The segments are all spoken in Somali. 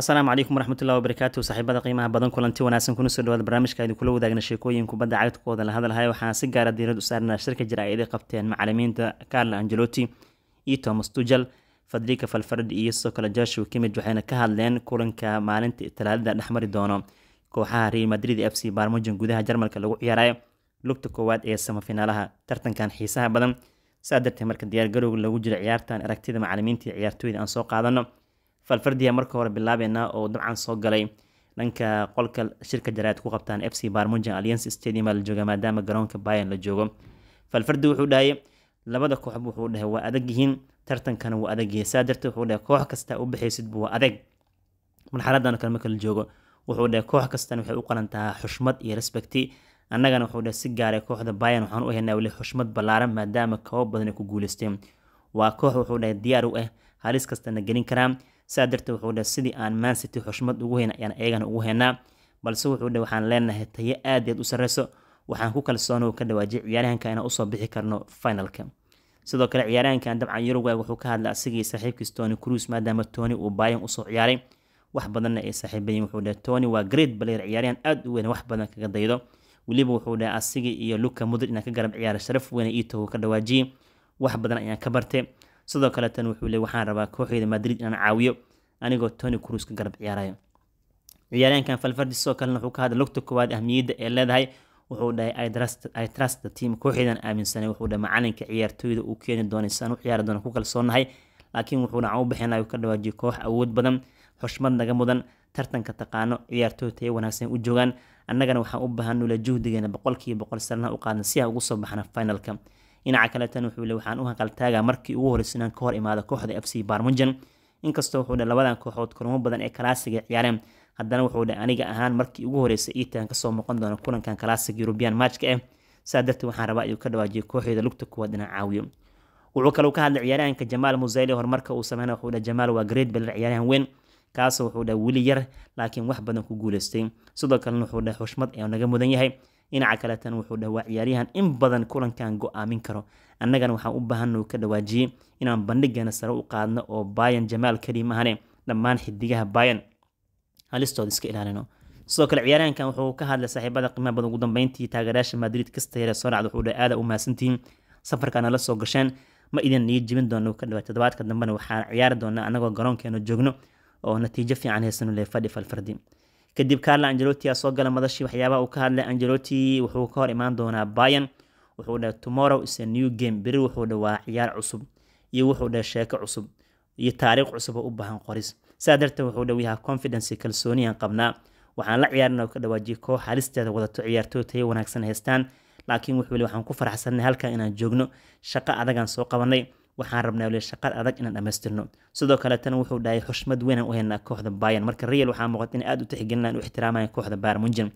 asalaamu calaykum waraxmatullahi wabarakaatu saaxiibada qiimaha badan kulanti wanaagsan kuna soo dhawaada barnaamijka idin kula wadaagna sheekooyin kubadda cagtkooda la hadalhaya waxaan si gaara ah diirad u saarnaa shirka jaraa'iday qabteen macalimiinta carlo angelotti iyo thomas tujal fadrika falfarad iyo sidoo kale joshua kimid waxayna ka hadleen kulanka maalinta talaadada dhexmari doono kooxaha real madrid f c barmujan gudaha jarmalka lagu ciyaarayo lugta koowaad ee samafinaalaha tartankan xiisaha badan saa darteed marka diyaargarowga lagu jiro ciyaartan aragtida macalimiinta iyo ciyaartooyda aan soo qaadano falfardiya marka hore bilaabeynaa oo dabcan soo galay dhanka qolka shirka jaraad ku qabtaan fc barmunjan alliance stadiuma la jooga maadaama garoonka bayan la joogo falfardi wuxuu dhahay labada kooxba wuxuu dhahay waa adag yihiin tartankana waa adag saa darteed wuxuu dhahay koox kasta u baxaysidba waa adag marxaladan kale marka la joogo wuxuu dhahay koox kastana waxay u qalan tahaa xushmad iyo respecti annagana wuxuu dhahay si gaaray ah kooxda bayan waxaan u haynaa weli xushmad ballaaran maadaama kabo badan ay ku guuleysteen waa koox wuxuu dhahay diyaar u ah halis kastana gelin karaa saa darteed wuxuu dhe sidii aan mancity xushmad ugu heyna ayaan ayagana ugu heynaa balse wuxuu dhe waxaan leenahay tayo aadaeed u sarreyso waxaan ku kalsoonuu ka dhawaajiyay ciyaaryahanka inaan usoo bixi karno finalka sidoo kale ciyaaryahankan dabcan yurugwag wuxuu ka hadlay asigii saaxiibkiis tony cruis maadaama tony uu baayan usoo ciyaaray wax badanna ay saaxiibayiin wuxuu dhe tony waa great baleer ciyaaryahan aada u weyn wax badan kaga daydo weliba wuxuu dhe asigii iyo luka mudrid inaan ka garab ciyaara sharaf weyna iitow ka dhawaajiyey wax badan ayaan ka bartay sidoo kaleetan wuxuu le waxaan rabaa kooxeeda madrid inaan caawiyo anigoo tony cruz ka garab ciyaarayo ciyaaryaankan falfardi sidoo kalena wuxuu ka hadlay lugta koowaad ahmiyadda ee leedahay wuxuu dhahay i trust the team kooxeedan aaminsanay wuxuu dhahay macalinka ciyaartooyda uu keeni doonay si u ciyaari doono ku kalsoonahay laakiin wuxuu dhacan u bixinay ka dhawaajiyo koox awood badan xushmad naga mudan tartanka taqaano ciyaartooy tayo wanaagsan u joogaan annagana waxaan u baahannula juhdigeena boqolkiiba boqol sarna u qaadna si aan ugu soo baxna finalka dhinaca kale tan wuxuu le waxaan u hanqaltaagaa markii ugu horeysa inaan ka hor imaado kooxda f c barmunjan inkastoo wuxuu dhe labadan kooxood kulamo badan ee kalaasiga ciyaareen haddana wuxuu dhe aniga ahaan markii ugu horeysa iitaan kasoo moqon doona kulankan kalaasiga eurubian matchka eh saa darteed waxaan rabaa inuu ka dhawaajiyo kooxeeda lugta kuwaad inaan caawiyo wuxuu kaleu ka hadlay ciyaaryahanka jamaal musayli horumarka uu sameynay wuxuu dhe jamaal waa great beler ciyaaryahan weyn kaasoo wuxuu dhe weli yar laakiin wax badan ku guuleystay sidoo kalena wuxuu dhe xushmad ee naga mudan yahay dhinaca kaleetana wuxuu dhawaa ciyaaryahan in badan kulankan go-aamin karo annagana waxaan u baahannu ka dhawaajiyey inaan bandhigana sare u qaadno oo bayan jamaal keli mahane dhammaan xidigaha bayan halistood iska ilaalino sidoo kale ciyaaryahankan wuxuu ka hadlay saaxiibada qiimaha badan ugu dambeyntii taageerayaasha madrid kastaheere soonacd wuxuu dhaha aada u mahadsantihiin safarkaana la soo gasheen ma idin nii jebin doono ka dhawaad toddobaadka dambena waxaan ciyaari doonaa annagoo garoonkeena joogno oo natiijo fiican heysanu le fadhi falfardi kadib carlo angeloti aa soo gala madashii waxyaabaha uu ka hadlay angeloti wuxuu ka hor imaan doonaa byan wuxuu dheh tomorrow is a new game beri wuxuu dheh waa ciyaar cusub iyo wuxuu dheh sheeko cusub iyo taariikh cusub u baahan qoris sidaa darteed wuxuu dheh wiyaha confidence kalsooniyaan qabnaa waxaan la ciyaarin ka dhawaajiyo koox halisteeda wadato ciyaartooy tayo wanaagsan haystaan laakiin wuxuu le waxaan ku faraxsanay halkan inaan joogno shaqo adagaan soo qabanay waxaan rabnaa weli shaqad adag inaan dhammaystirno sidoo kale wuxuu dhahay xushmad weynaan u haynaa kooxda bayan marka real waxaa muuqata in aad u tixgelinaan u ixtiraamayaan kooxda bayern munchen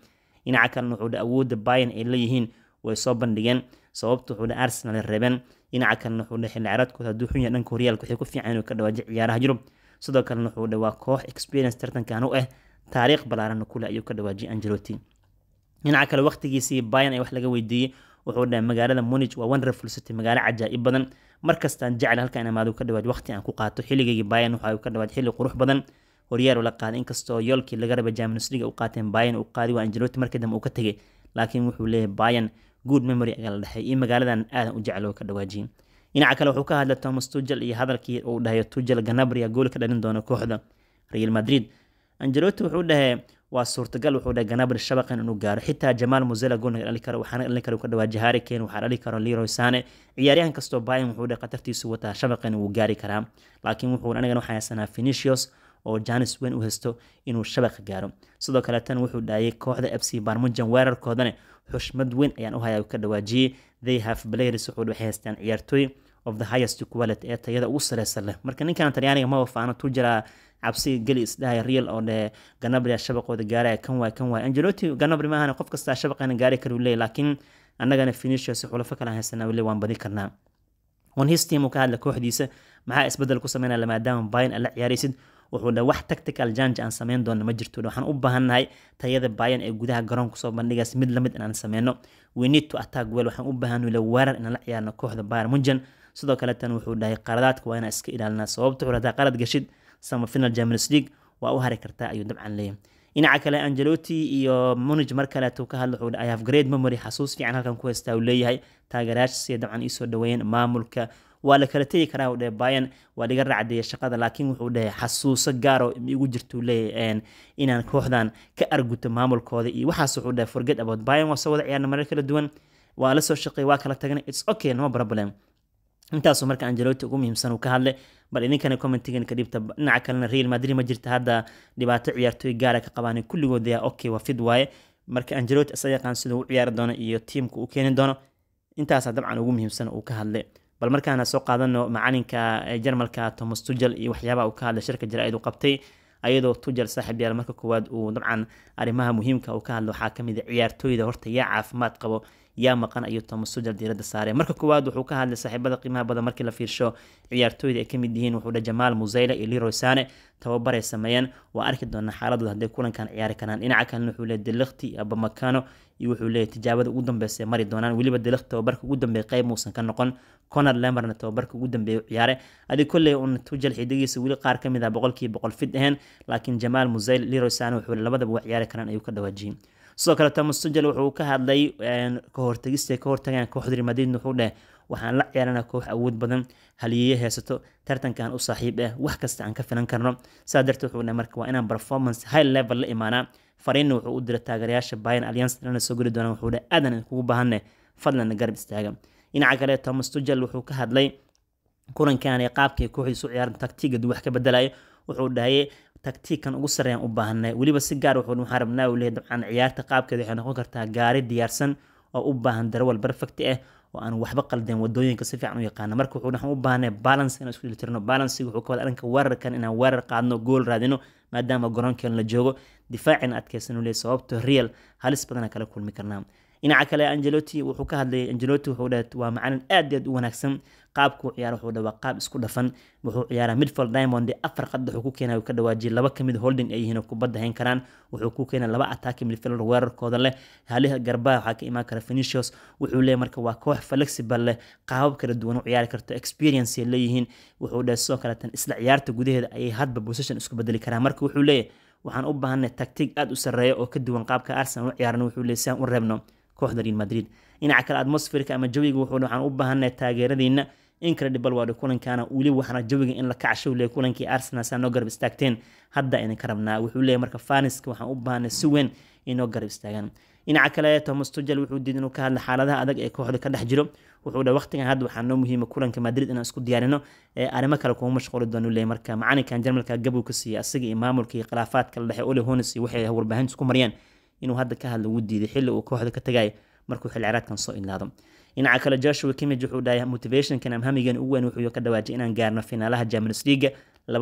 dhinaca kalena wuxuu dhahay awoodda bayan ay leeyihiin way soo bandhigeen sababta wuxuu dhahay arsenal reebeen dhinaca kalena wuxuu dhahay xilli hadduu xun yahay dhanka horyaalka waxay ku fiican inuu ka dhawaajo ciyaaraha yurub sidoo kalena wuxuu dhahay waa koox experience tartankan u ah eh, taariikh ballaaranna kule ayuu ka dhawaajiyay angelotti dhinaca kale waqtigiisii bayan ee wax laga weydiiyey wuxuu dhahay magaalada munij waa wonderful city magaalo cajaa'ib badan markastaan jecel halka in amaado ka dhawaad waqti aan ku qaato xilligaygii bayan waxa uu ka dhawaad xilli qurux badan horyaar la qaaday inkastoo yoolkii laga raba Champions League uu qaateen bayan uu qaadi waa Ancelotti markii dambe uu ka tagay laakiin wuxuu leeyahay bayan good memory ayaa la dhaxay iyo magaaladan aadan u jecel oo ka dhawaajin dhinaca kale wuxuu ka hadlay Thomas Tuchel iyo hadalkii uu dhahay Tuchel Gnabry gool ka dhalin doona kooxda Real Madrid Ancelotti wuxuu dhahay waa suurtagal wuxuu dhahay ganabri shabaqan inuu gaaro xitaa jamaal musela naga dhali karo waxaana dhalin karo ka jahari ken waxaa dhali karo leroy sane ciyaaryahan kastoo bayan wuxuu dhahay khatartiisu wataa shabaqan wuu gaari karaa laakiin wuxuu anigana waxaa haysanaa finicius oo janis weyn u haysto inuu shabaqa gaaro sidoo kale wuxuu dhaayay kooxda f c barmujan weerarkoodane xushmad weyn ayaan u hayaa ka dhawaajiyey they have players wuxuu waxay haystaan ciyaartooy of the highest quality ee tayada ugu sareysan leh marka ninkan talyaaniga ma wafaano tu jiraa cabsi geli isdhahaya real oo dhe ganabria ah, shabaqooda gaaraya ah, kan waay kan waay angelotti ganabri maahan qof kasta ah shabaqeena gaari karu leey laakiin annagana finishasi xulafo kala haysana weli waan badin karnaa on his team uu ka hadla kooxdiisa maxaa isbedel ku sameynaya maadaama bayan aad ciyaaraysid wuxuu dhe wax tactical jange aan sameyn doona ma jirto waxaan u baahannahay tayada bayan ee gudaha garoonka soo bandhigaas mid lamid inaan sameyno we need to attack well waxaan u baahanu le weerar inaan la ciyaarno kooxda bayar munjan sidoo kale tan wuxuu dhahay qaradaadka waa inaa iska ilaalinaa sababta xulataa qalad gashid samafinal champions league waa u hari kartaa ayuu dabcan leeyahay dhinaca kale angeloti iyo munij mar kaleetu ka hadla wuxuu dhahay afgrade memory xasuus fiican halkan ku haystaa uu leeyahay taageerayaasha dabcan iisoo dhaweeyeen maamulka waa la kala tegi karaa uu dhahay bayan waa dhiga raacdeeya shaqada laakiin wuxuu dhahay xasuuso gaaro ah igu jirtuu leeyahay inaan kooxdan ka arguto maamulkooda iyo waxaas wuxuu dhahay forget about bayan waa soo wada ciyaarna marar kala duwan waa la soo shaqeey waa kala tagana its okay no problem intaasuu marka angelotti ugu muhiimsan uu ka hadlay bal idinkana commentigan kadhibta dhinaca kalena real madrid ma jirta hadda dhibaato ciyaartooy gaara ka qabaan kulligood ayaa okay waa fid waaye marka angelotti isa yaqaan siduu u ciyaari doono iyo tiimka uu keeni doono intaasaa dabcan ugu muhiimsan uu ka hadlay bal markaana soo qaadano macalinka jarmalka thomas tujal iyo waxyaabaha uu ka hadlay shirka jaraa-id u qabtay ayadoo tujal saaxiib yaal marka koowaad uu dabcan arrimaha muhiimka uu ka hadlay waxaa kamid a ah ciyaartooyda horta yaa caafimaad qabo yaa maqan ayuu Thomas Tuchel diiradda saaray marka koowaad wuxuu ka hadlay saaxiibada qiimaha badan markii la fiirsho ciyaartooyda ay kamid yihiin wuxuu dhahay Jamal Muzayla iyo Leroy Sane tababar ay sameeyeen waa arki doonaa xaaladooda hadday kulankan ciyaari karaan dhinaca kalena wuxuu leeyahay Delikhti Abba Makano iyo wuxuu leeyahay tijaabada ugu dambeysay mari doonaan weliba Delikhti tababarka ugu dambeeyay qayb muusan ka noqon Conor Lambertna tababarka ugu dambeeyay ciyaare adi kulley uun Tuchel xidigiisa weli qaar kamid ah boqolkiiba boqol fid ahayn laakiin Jamal Muzayla Leroy Sane wuxuu labadaba wax ciyaari karaan ayuu ka dhawaajiyin sidoo kaleeto mustajal wuxuu ka hadlay kahortagista ka hortagaan kooxda real wuxuu dheh waxaan la ciyaarana koox awood badan haliyeeye haysato tartankan u saaxiib ah wax kasta aan ka filan karno saa darteed wuxuu dheh marka waa inaan performance high level la imaanaa fariinna wuxuu u dira taageerayaasha bayan alliance lana soo geli doonaan wuxuu dheh aadan idinkugu baahanne fadlan garab istaaga dhinaca kale thomas tugel wuxuu ka hadlay kulankan ee kooxdiisu ciyaaran taktiga wax ka bedelayo wuxuu dhahay tagtiikan ugu sarreeyaan u baahanay weliba si gaar ah wuxuu waxaan rabnaa uu leeyahay dabcan ciyaarta qaabkeeda waxay noqon kartaa gaari diyaarsan oo u baahan darawal perfect ah oo aan waxba qaldeen wadooyinka si fiican u yaqaano marka wuxuu waxaan u baahanay balance inaan isku dheelitirno balancing wuxuu ka wada dhanka weerarkan inaan weerar qaadno gool raadino maadaama garoonkan la joogo difaacina adkaysanu leeyahay sababto real halis badana kala kulmi karnaa dhinaca kale angelotti wuxuu ka hadlayay angelotti wuxuu dhahe waa macalin aad aad u wanaagsan qaabkuu ciyaara wuxuu dhahe waa qaab isku dhafan wuxuu ciyaaraa midfall diamond ee afar qadda wuxuu ku keenaa ka dhawaajiyay laba kamid holding ay yihiin oo kubadda hayn karaan wuxuu ku keenaa laba ataaki midfielder weerarkooda leh haliha garbaa waxaa ka imaan kara finishers wuxuu leeyahy marka waa koox flexible leh qaabab kala duwan u ciyaari karto experience ay leeyihiin wuxuu dhahe sidoo kaleetan isla ciyaarta gudaheeda ayay hadba position isku bedeli karaan marka wuxuu leeyahy waxaan u baahanay tactig aada u sarreeya oo ka duwan qaabka arsenal u ciyaarna wuxuu leeyahy si aan u reebno kooxda real madrid dhinaca kale atmosferka ama jawiga wuxuuhi waxaan u baahanahay taageeradiina incredible waadi kulankaana weli waxaana jawiga in la kacshow leey kulankii arsenal saa noo garab istaagteen hadda ayna ka rabnaa wuxuu leeyahy marka faniska waxaan u baahanay si weyn inoo garab istaagaan dhinaca kale thomas tugel wuxuu diiday inuu ka hadla xaaladaha adag ee kooxda ka dhex jiro wuxuu dhe waqtigan hadda waxaa noo muhiima ah kulanka madrid inaan isku diyaarino arrimo kale kuma mashquuli doono leey marka macalinkan jarmalka gabuu ka siiyey asaga iyo maamulka iyo khilaafaadka la dhexe ole hones iyo waxay warbaahintu ku mariyeen inuu hadda ka hadla ugu diiday xilli uu kooxda ka tagaya markuu xilciraadkan soo ilaado dhinaca kale joshua kimmig wuxuu dhahay motivationkan am hamigan ugu weyn wuxuu ka dhawaajay inaan gaarno finaalaha champions leaga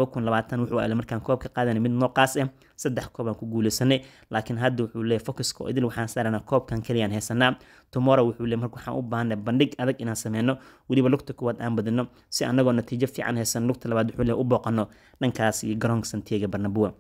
wuxuu ale markaan koobka qaadan mid nooqaas ah saddex koobaan ku guuleysanay laakiin hadda wuxuu leey focuska oo idil waxaan saarana koobkan keliyaan haysanaa tomorrow wuxuu leey marka waxaan u baahnay bandhig adag inaan sameyno weliba lugta kuwaad aan badino si annagoo natiijo fiican haysan lugta labaad wuxuu leey u booqano dhankaas iyo garoonka santiaga barnabuwa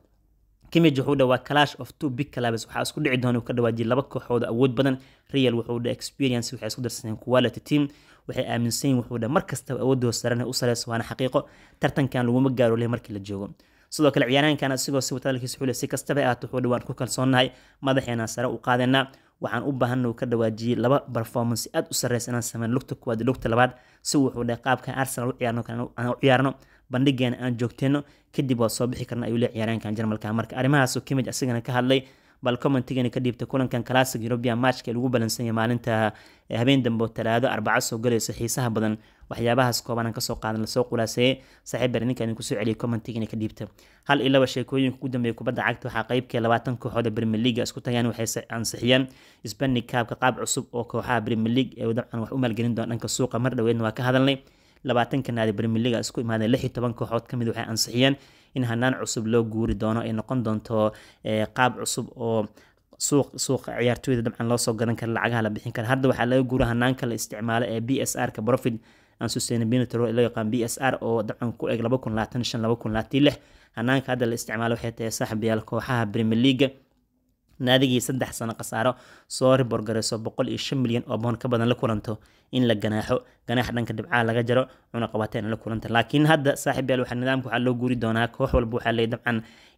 Kimmich wuxuu dhawaa clash of two big clubs waxaa isku dhici doona ka dhawaajiya laba kooxood awood badan Real wuxuu dha experience waxay isku darsanayeen quality team waxay aaminsan wuxuu dha mar kastaba awoodooda sarana u sareyso waana xaqiiqo tartankan laguma gaaro leh markii la joogo sidoo kale ciyaaraankan asigoo si wataalkiisa xule si kastaba ahaato wuxuu dhawaan ku kalsoonnahay madaxeenaan sare u qaadeenaa waxaan u baahanna uu ka dhawaajiyey laba performance aad u sareysa inaan sameyno lugta kuwaad iyo lugta labaad si wuxuu dhahay qaabka Arsenal u ciyaarno kan aan u ciyaarno bandhigeena aan joogteeno kadib waa soo bixi karna ayuu leh ciyaaraan kan Jarmalka marka arrimahaas oo asigana ka hadlay bal commentigani ka dhiibta kulankan classic european matchka lagu balansanyay maalinta habeen dambe talaado arbaca soo galayso xiisaha badan waxyaabahaas koobanaan kasoo qaadan lasoo qulaasayey saaxiib bari ninkaan kusoo celiyay commentigani ka dhiibta hal iyo laba sheekooyinka ugu dambeeya kubadda cagta waxaa qaybkee ah labaatan kooxood premier league isku tagayaan waxay ansixiyeen spanish kaabka qaab cusub oo kooxaha premier league ee dabcan wax u maalgelin doona dhanka suuqa mar dhaweedna waa ka hadalnay labaatanka premier league isku imaadeen lix iyo toban kooxood kamid waxay ansixiyeen in hanaan cusub loo guuri doono ay noqon doonto eh, qaab cusub oo suuq suuqa ciyaartooyda dabcan loosoo gadan kara lacagaha la bixin kara hadda waxaa laga guura hanaanka la isticmaalo ee b s r-ka profit and sustainability role loo yaqaan b s r oo dabcan ku eg hanaanka hadda la isticmaalo waxay tahay saaxibayaal kooxaha premier leagua naadigii saddex sano khasaaro soo riborgarayso boqol iyo shan milyan oo boon ka badan la kulanto in la ganaaxo ganaax dhanka dhibcaha laga jaro cunaqabateen la kulanta laakiin hadda saaxiibyaal waxaa nidaamka waxaa loo guuri doonaa koox walba waxaa leeyahy dabcan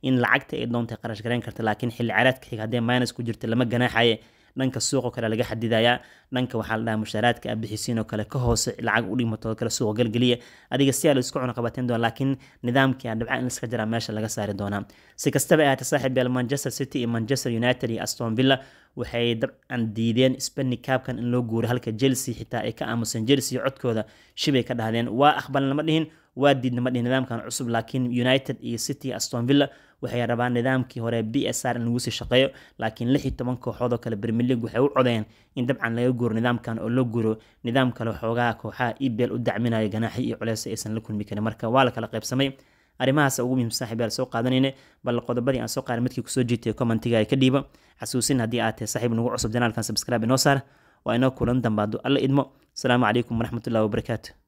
in lacagta ay doontay qarash garayn karta laakiin xilli caraadka xiga haddee minus ku jirta lama ganaaxaye dhanka suuqo kale laga xadidayaa dhanka waxaa la mushaaraadka aad bixisiin oo kale ka hoose lacag u dhimato kale suuqa galgeliya adiga si aa la isku cunoqabateen doona laakiin nidaamkii dhibca in laska jaraa meesha laga saari doonaa si kastaba ahaatee saaxiibbeel manchester city iyo manchester united iyo aston villa waxay dabcan diideen sbani kaabkan in loo guuro halka chelsea xitaa ay ka aamusan chelsea codkooda shibay ka dhahdeen waa aqbalin dhihin waa diidna dhihin nidaamkan cusub laakiin united iyo city aston villa waxay rabaan nidaamkii hore b s r in lagu sii shaqeeyo laakiin lix iyo toban kooxood oo kale premier league waxay u codeen in dabcan laga guuro nidaamkan oo la guro nidaam kale xoogaha kooxaha ebl u dacminaya ganaaxi iyo culeys aysan la kulmi karin marka waa la kala qaybsamay arrimahaas ugu muhiim saaxiib yaal soo qaadanayna bal qodobadii aan soo qaadan midkii kusoo jeetay commentiga ay ka dhiiba xasuusin haddii aad tahay saaxiib nagu cusub janaalkan subscribe inoo saar waa inoo kulan dambaado alla idmo asalaamu calaykum waraxmatullahi wabarakaatu